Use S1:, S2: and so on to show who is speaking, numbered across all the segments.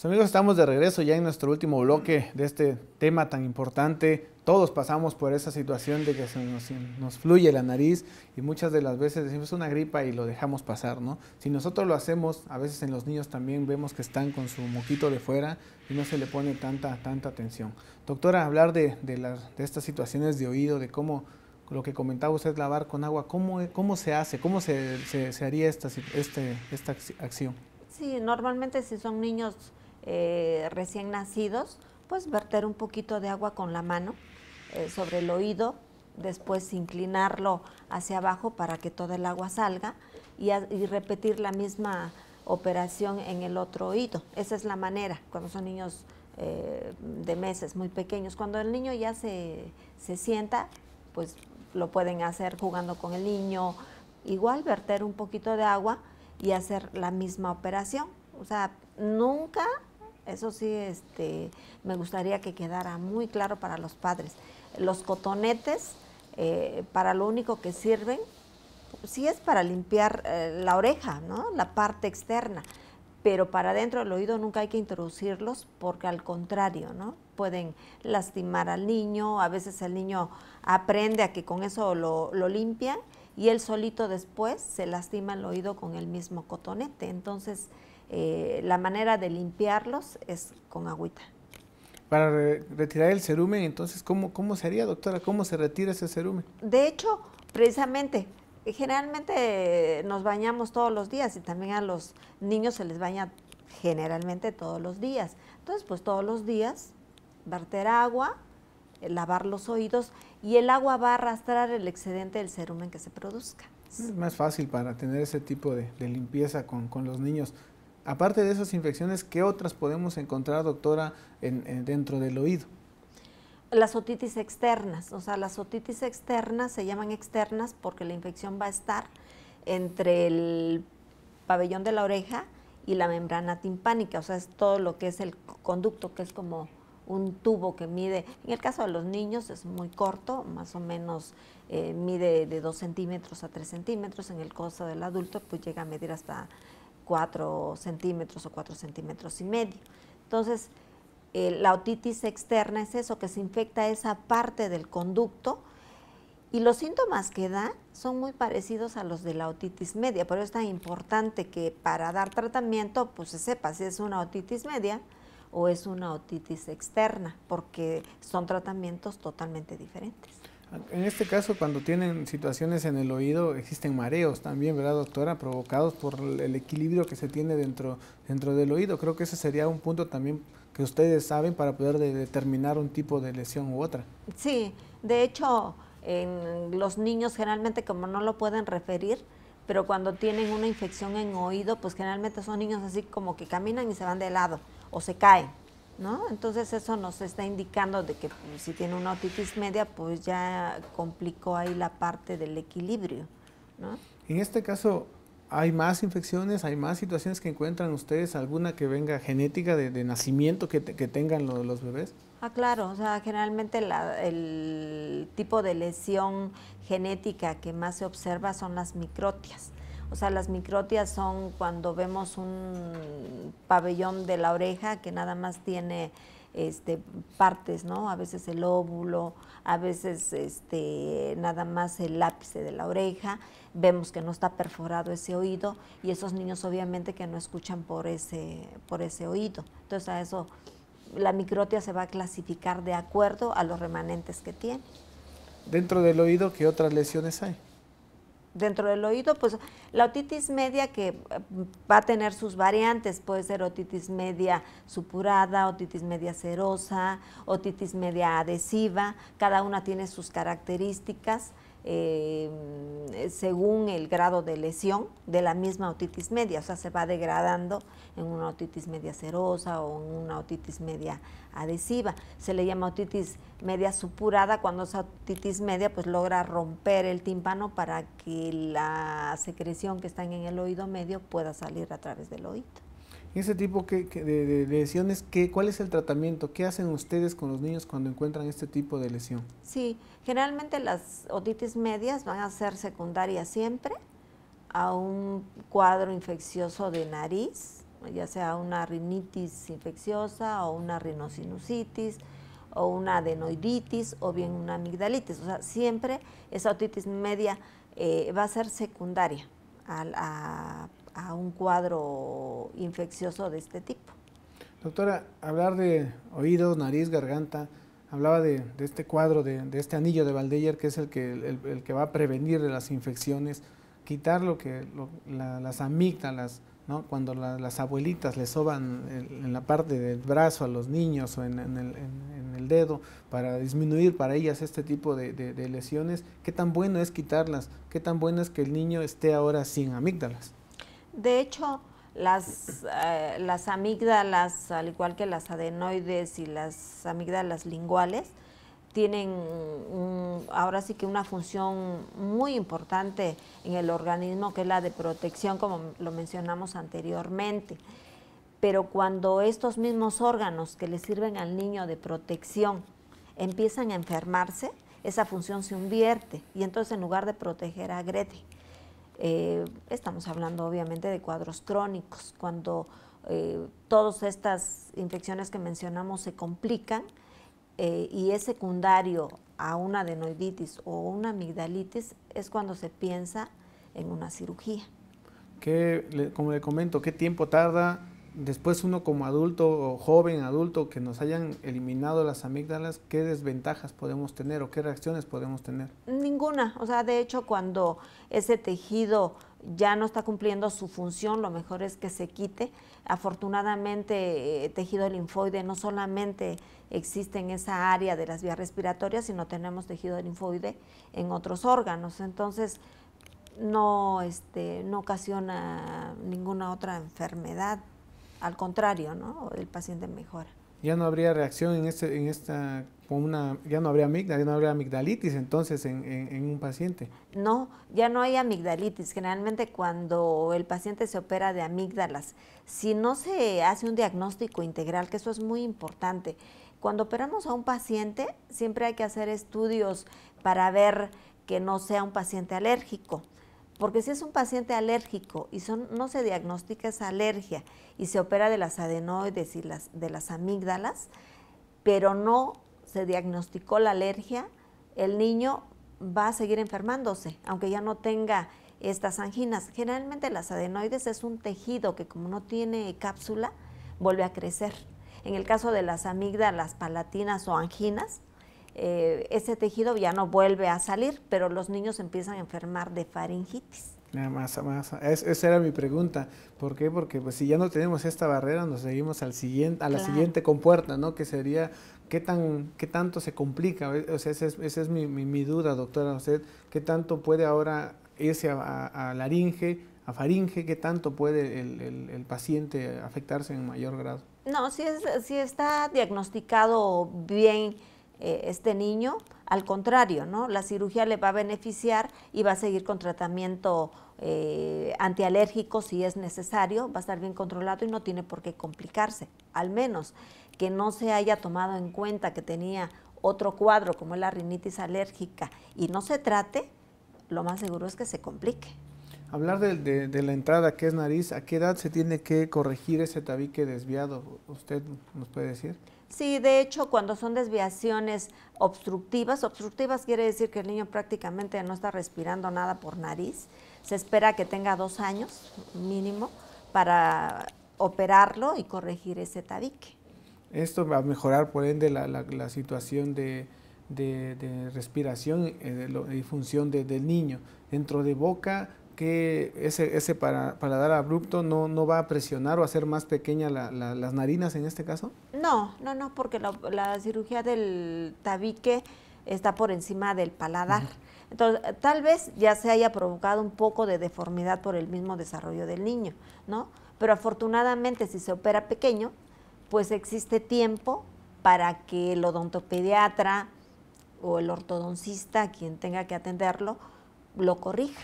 S1: Pues, amigos, estamos de regreso ya en nuestro último bloque de este tema tan importante. Todos pasamos por esa situación de que se nos, fluye la nariz y muchas de las veces decimos una gripa y lo dejamos pasar, ¿no? Si nosotros lo hacemos, a veces en los niños también vemos que están con su moquito de fuera y no se le pone tanta, tanta atención. Doctora, hablar de, estas situaciones de oído, de cómo lo que comentaba usted, lavar con agua, ¿cómo, cómo se hace? ¿Cómo se, haría esta, este, esta acción?
S2: Sí, normalmente si son niños eh, recién nacidos, pues verter un poquito de agua con la mano eh, sobre el oído, después inclinarlo hacia abajo para que toda el agua salga y, repetir la misma operación en el otro oído. Esa es la manera cuando son niños eh, de meses muy pequeños. Cuando el niño ya se, se sienta, pues lo pueden hacer jugando con el niño, igual verter un poquito de agua y hacer la misma operación. O sea, nunca eso sí, este, me gustaría que quedara muy claro para los padres. Los cotonetes, eh, para lo único que sirven, sí es para limpiar eh, la oreja, ¿no? La parte externa. Pero para dentro del oído nunca hay que introducirlos porque al contrario, ¿no? Pueden lastimar al niño, a veces el niño aprende a que con eso lo, lo limpia y él solito después se lastima el oído con el mismo cotonete. Entonces, eh, la manera de limpiarlos es
S1: con agüita. Para retirar el cerumen, entonces, ¿cómo, ¿cómo se haría, doctora? ¿Cómo se retira ese cerumen?
S2: De hecho, precisamente, generalmente nos bañamos todos los días y también a los niños se les baña generalmente todos los días. Entonces, pues todos los días, verter agua, eh, lavar los oídos y el agua va a arrastrar el excedente del cerumen que se produzca.
S1: Es más fácil para tener ese tipo de, limpieza con los niños. Aparte de esas infecciones, ¿qué otras podemos encontrar, doctora, en, dentro del oído?
S2: Las otitis externas, o sea, las otitis externas se llaman externas porque la infección va a estar entre el pabellón de la oreja y la membrana timpánica, o sea, es todo lo que es el conducto, que es como un tubo que mide, en el caso de los niños es muy corto, más o menos eh, mide de 2 centímetros a 3 centímetros, en el caso del adulto pues llega a medir hasta 4 centímetros o 4 centímetros y medio. Entonces, eh, la otitis externa es eso, que se infecta esa parte del conducto y los síntomas que da son muy parecidos a los de la otitis media, pero es tan importante que para dar tratamiento pues se sepa si es una otitis media o es una otitis externa, porque son tratamientos totalmente diferentes.
S1: En este caso, cuando tienen situaciones en el oído, existen mareos también, ¿verdad, doctora? Provocados por el equilibrio que se tiene dentro, dentro del oído. Creo que ese sería un punto también que ustedes saben para poder determinar un tipo de lesión u otra.
S2: Sí, de hecho, en los niños generalmente como no lo pueden referir, pero cuando tienen una infección en oído, pues generalmente son niños así como que caminan y se van de lado o se caen ¿no? Entonces eso nos está indicando de que pues, si tiene una otitis media, pues ya complicó ahí la parte del equilibrio,
S1: En este caso, ¿hay más infecciones, hay más situaciones que encuentran ustedes, alguna que venga genética de, nacimiento que, tengan los bebés?
S2: Ah, claro, o sea, generalmente el tipo de lesión genética que más se observa son las microtias. O sea, las microtias son cuando vemos un pabellón de la oreja que nada más tiene este, partes, ¿no? A veces el óvulo, a veces este, nada más el lápiz de la oreja, vemos que no está perforado ese oído y esos niños obviamente que no escuchan por ese, por ese oído. Entonces a eso la microtia se va a clasificar de acuerdo a los remanentes que tiene.
S1: Dentro del oído, ¿qué otras lesiones hay?
S2: dentro del oído, pues la otitis media que eh, va a tener sus variantes, puede ser otitis media supurada, otitis media serosa, otitis media adhesiva, cada una tiene sus características eh, según el grado de lesión de la misma otitis media, o sea, se va degradando en una otitis media serosa o en una otitis media adhesiva. Se le llama otitis media supurada cuando esa otitis media pues logra romper el tímpano para que la secreción que está en el oído medio pueda salir a través del oído
S1: ese tipo de, lesiones, ¿qué, ¿cuál es el tratamiento? ¿Qué hacen ustedes con los niños cuando encuentran este tipo de lesión?
S2: Sí, generalmente las otitis medias van a ser secundarias siempre a un cuadro infeccioso de nariz, ya sea una rinitis infecciosa o una rinosinusitis o una adenoiditis o bien una amigdalitis. O sea, siempre esa otitis media eh, va a ser secundaria a a un cuadro infeccioso de este tipo.
S1: Doctora, hablar de oídos, nariz, garganta, hablaba de, este cuadro, de, este anillo de Valdeyer, que es el que, el, que va a prevenir las infecciones, quitar lo que las amígdalas, ¿no? cuando las abuelitas le soban en, la parte del brazo a los niños o en, el, dedo para disminuir para ellas este tipo de lesiones, ¿qué tan bueno es quitarlas? ¿Qué tan bueno es que el niño esté ahora sin amígdalas?
S2: De hecho, eh, las, amígdalas, al igual que las adenoides y las amígdalas linguales, tienen ahora sí que una función muy importante en el organismo, que es la de protección, como lo mencionamos anteriormente. Pero cuando estos mismos órganos que le sirven al niño de protección empiezan a enfermarse, esa función se invierte y entonces en lugar de proteger agrede. Eh, estamos hablando obviamente de cuadros crónicos, cuando eh, todas estas infecciones que mencionamos se complican eh, y es secundario a una adenoiditis o una amigdalitis, es cuando se piensa
S1: en una cirugía. como le comento, qué tiempo tarda después uno como adulto o joven adulto que nos hayan eliminado las amígdalas, ¿qué desventajas podemos tener o qué reacciones podemos tener?
S2: Ninguna. O sea, de hecho, cuando ese tejido ya no está cumpliendo su función, lo mejor es que se quite. Afortunadamente, eh, tejido linfoide no solamente existe en esa área de las vías respiratorias, sino tenemos tejido linfoide en otros órganos. Entonces, no, este, no ocasiona ninguna otra enfermedad al contrario, ¿no? El paciente mejora.
S1: Ya no habría reacción en, este, esta, una, ya no habría ya no habría amigdalitis entonces en, en un paciente.
S2: No, ya no hay amigdalitis. Generalmente cuando el paciente se opera de amígdalas, si no se hace un diagnóstico integral, que eso es muy importante, cuando operamos a un paciente siempre hay que hacer estudios para ver que no sea un paciente alérgico porque si es un paciente alérgico y no se diagnostica esa alergia y se opera de las adenoides y las, de las amígdalas, pero no se diagnosticó la alergia, el niño va a seguir enfermándose, aunque ya no tenga estas anginas. Generalmente las adenoides es un tejido que como no tiene cápsula, vuelve a crecer. En el caso de las amígdalas palatinas o anginas, eh, ese tejido ya no vuelve a salir, pero los niños empiezan a enfermar de faringitis.
S1: masa, ah, masa. esa era mi pregunta. ¿Por qué? Porque pues, si ya no tenemos esta barrera, nos seguimos al siguiente, a la siguiente compuerta, ¿no? Que sería, ¿qué, tan, qué tanto se complica? O sea, esa es, mi, duda, doctora. Usted, ¿qué tanto puede ahora irse a, laringe, a faringe? ¿Qué tanto puede el, el paciente afectarse en mayor grado?
S2: No, si, es, si está diagnosticado bien eh, este niño, al contrario, ¿no? La cirugía le va a beneficiar y va a seguir con tratamiento eh, antialérgico si es necesario, va a estar bien controlado y no tiene por qué complicarse, al menos que no se haya tomado en cuenta que tenía otro cuadro como es la rinitis alérgica y no se trate, lo más seguro es que se complique.
S1: Hablar de, de, la entrada que es nariz, ¿a qué edad se tiene que corregir ese tabique desviado? ¿Usted nos puede decir?
S2: Sí, de hecho, cuando son desviaciones obstructivas, obstructivas quiere decir que el niño prácticamente no está respirando nada por nariz, se espera que tenga dos años mínimo para operarlo y corregir ese tabique.
S1: Esto va a mejorar, por ende, la, situación de, de, respiración eh, y función del niño. Dentro de boca qué ese, paladar abrupto no, va a presionar o hacer más pequeña las narinas en este caso?
S2: No, no, no, porque la, cirugía del tabique está por encima del paladar. Entonces, tal vez ya se haya provocado un poco de deformidad por el mismo desarrollo del niño, ¿no? Pero afortunadamente, si se opera pequeño, pues existe tiempo para que el odontopediatra o el ortodoncista, quien tenga que atenderlo, lo corrija.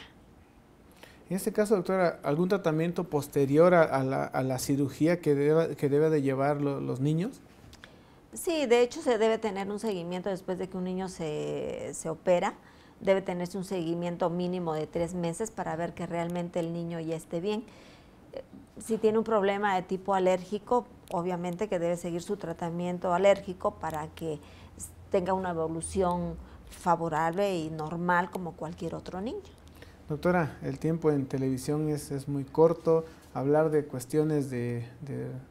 S1: En este caso, doctora, ¿algún tratamiento posterior a, la, cirugía que, deba, que debe de llevar los niños?
S2: Sí, de hecho se debe tener un seguimiento después de que un niño se opera. Debe tenerse un seguimiento mínimo de tres meses para ver que realmente el niño ya esté bien. Eh, si tiene un problema de tipo alérgico, obviamente que debe seguir su tratamiento alérgico para que tenga una evolución favorable y normal como cualquier otro niño.
S1: Doctora, el tiempo en televisión es, es muy corto, hablar de cuestiones de,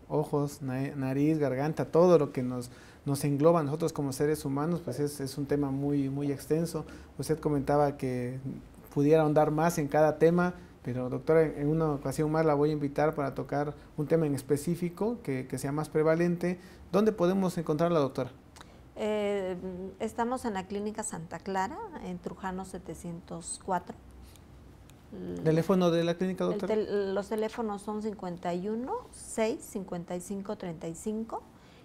S1: ojos, nariz, garganta, todo lo que nos, nos engloba a nosotros como seres humanos, pues es, un tema muy, muy extenso. Usted comentaba que pudiera ahondar más en cada tema, pero doctora, en una ocasión más la voy a invitar para tocar un tema en específico que, sea más prevalente. ¿Dónde podemos encontrarla, doctora?
S2: Eh, estamos en la Clínica Santa Clara, en Trujano 704
S1: Mm. ¿Teléfono de la clínica, doctora?
S2: los teléfonos son 51 6 55 35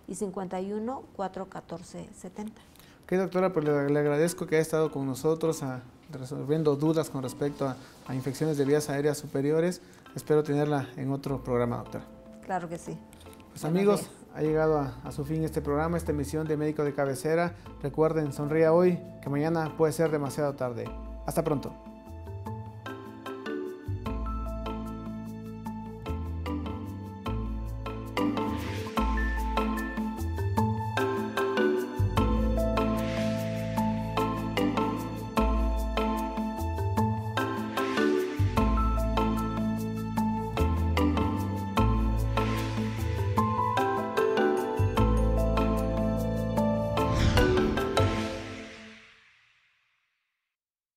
S2: y 51 14 70.
S1: Ok, doctora, pues le, agradezco que haya estado con nosotros ah, resolviendo dudas con respecto a, infecciones de vías aéreas superiores. Espero tenerla en otro programa, doctora. Claro que sí. Pues amigos, ha llegado a, su fin este programa, esta emisión de Médico de Cabecera. Recuerden, sonría hoy, que mañana puede ser demasiado tarde. Hasta pronto.